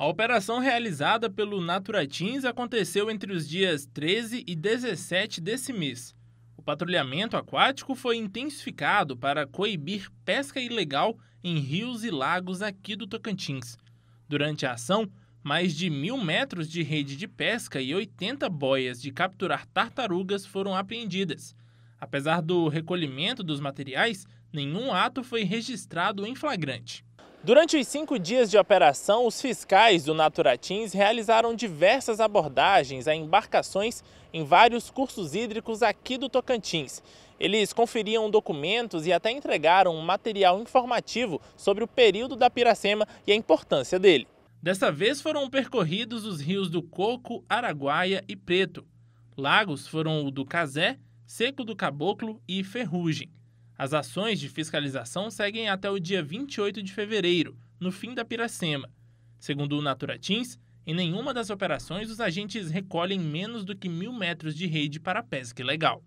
A operação realizada pelo Naturatins aconteceu entre os dias 13 e 17 desse mês. O patrulhamento aquático foi intensificado para coibir pesca ilegal em rios e lagos aqui do Tocantins. Durante a ação, mais de mil metros de rede de pesca e 80 boias de capturar tartarugas foram apreendidas. Apesar do recolhimento dos materiais, nenhum ato foi registrado em flagrante. Durante os cinco dias de operação, os fiscais do Naturatins realizaram diversas abordagens a embarcações em vários cursos hídricos aqui do Tocantins. Eles conferiam documentos e até entregaram um material informativo sobre o período da Piracema e a importância dele. Dessa vez foram percorridos os rios do Coco, Araguaia e Preto. Lagos foram o do Cazé, Seco do Caboclo e Ferrugem. As ações de fiscalização seguem até o dia 28 de fevereiro, no fim da Piracema. Segundo o Naturatins, em nenhuma das operações os agentes recolhem menos do que mil metros de rede para pesca ilegal.